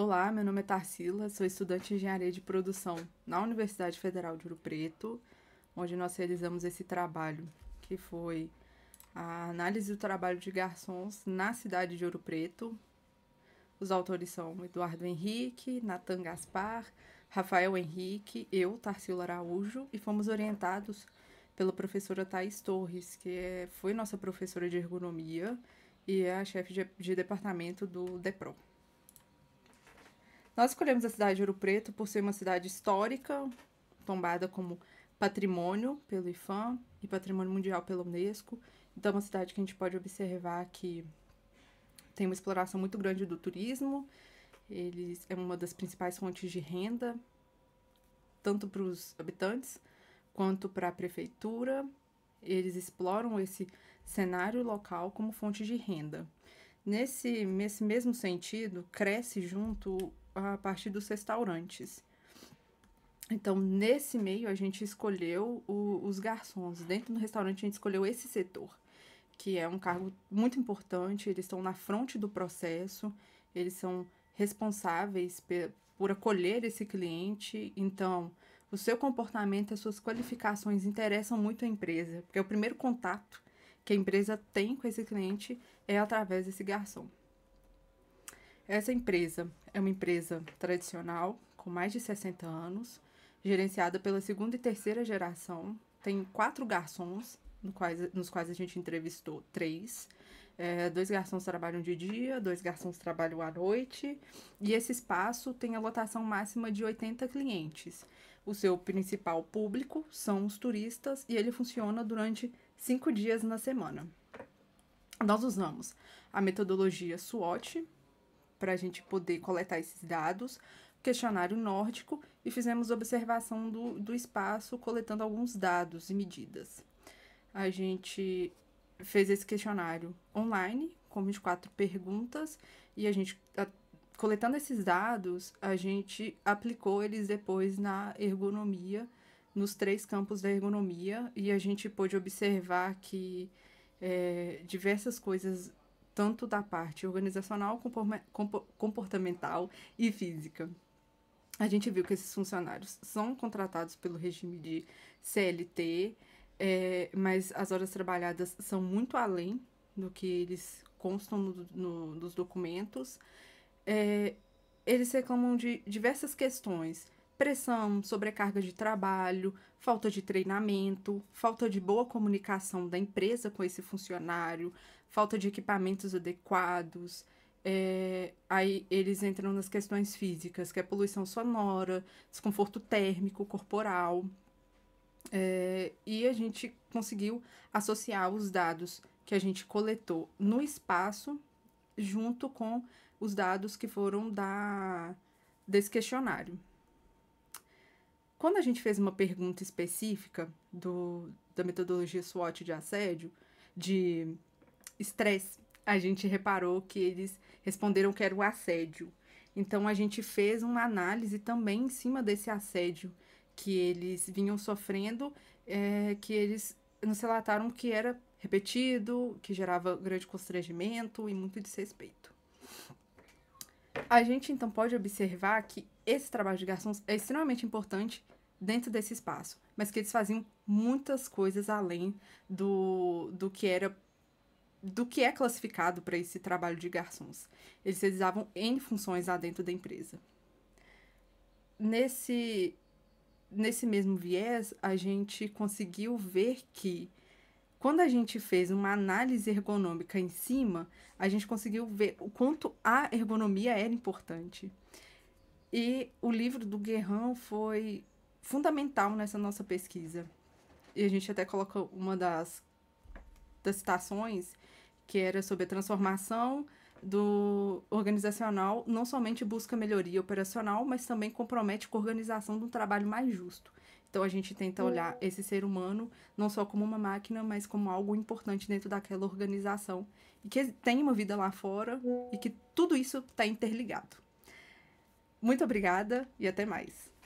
Olá, meu nome é Tarsila, sou estudante de engenharia de produção na Universidade Federal de Ouro Preto, onde nós realizamos esse trabalho, que foi a análise do trabalho de garçons na cidade de Ouro Preto. Os autores são Eduardo Henrique, Natan Gaspar, Rafael Henrique, eu, Tarsila Araújo, e fomos orientados pela professora Thais Torres, que é, foi nossa professora de ergonomia e é a chefe de, de departamento do DEPRO. Nós escolhemos a cidade de Ouro Preto por ser uma cidade histórica, tombada como patrimônio pelo IFAM e patrimônio mundial pela Unesco. Então, é uma cidade que a gente pode observar que tem uma exploração muito grande do turismo, ele é uma das principais fontes de renda, tanto para os habitantes quanto para a prefeitura. Eles exploram esse cenário local como fonte de renda. Nesse, nesse mesmo sentido, cresce junto a partir dos restaurantes. Então, nesse meio, a gente escolheu o, os garçons. Dentro do restaurante, a gente escolheu esse setor, que é um cargo muito importante, eles estão na frente do processo, eles são responsáveis por acolher esse cliente. Então, o seu comportamento, as suas qualificações interessam muito à empresa, porque é o primeiro contato que a empresa tem com esse cliente é através desse garçom. Essa empresa é uma empresa tradicional, com mais de 60 anos, gerenciada pela segunda e terceira geração. Tem quatro garçons, no quais, nos quais a gente entrevistou três. É, dois garçons trabalham de dia, dois garçons trabalham à noite. E esse espaço tem a lotação máxima de 80 clientes. O seu principal público são os turistas e ele funciona durante cinco dias na semana. Nós usamos a metodologia SWOT, para a gente poder coletar esses dados, questionário nórdico e fizemos observação do, do espaço, coletando alguns dados e medidas. A gente fez esse questionário online, com 24 perguntas, e a gente, a, coletando esses dados, a gente aplicou eles depois na ergonomia, nos três campos da ergonomia, e a gente pôde observar que é, diversas coisas tanto da parte organizacional, comportamental e física. A gente viu que esses funcionários são contratados pelo regime de CLT, é, mas as horas trabalhadas são muito além do que eles constam no, no, nos documentos. É, eles reclamam de diversas questões, pressão, sobrecarga de trabalho, falta de treinamento, falta de boa comunicação da empresa com esse funcionário, falta de equipamentos adequados. É, aí eles entram nas questões físicas, que é poluição sonora, desconforto térmico, corporal. É, e a gente conseguiu associar os dados que a gente coletou no espaço junto com os dados que foram da, desse questionário. Quando a gente fez uma pergunta específica do, da metodologia SWOT de assédio, de estresse, a gente reparou que eles responderam que era o assédio. Então a gente fez uma análise também em cima desse assédio que eles vinham sofrendo, é, que eles nos relataram que era repetido, que gerava grande constrangimento e muito desrespeito. A gente então pode observar que esse trabalho de garçons é extremamente importante dentro desse espaço, mas que eles faziam muitas coisas além do, do que era do que é classificado para esse trabalho de garçons. Eles realizavam em funções lá dentro da empresa. Nesse nesse mesmo viés, a gente conseguiu ver que quando a gente fez uma análise ergonômica em cima, a gente conseguiu ver o quanto a ergonomia era importante. E o livro do Guerrão foi fundamental nessa nossa pesquisa. E a gente até coloca uma das, das citações, que era sobre a transformação do organizacional não somente busca melhoria operacional, mas também compromete com a organização de um trabalho mais justo. Então a gente tenta hum. olhar esse ser humano não só como uma máquina, mas como algo importante dentro daquela organização e que tem uma vida lá fora e que tudo isso está interligado. Muito obrigada e até mais.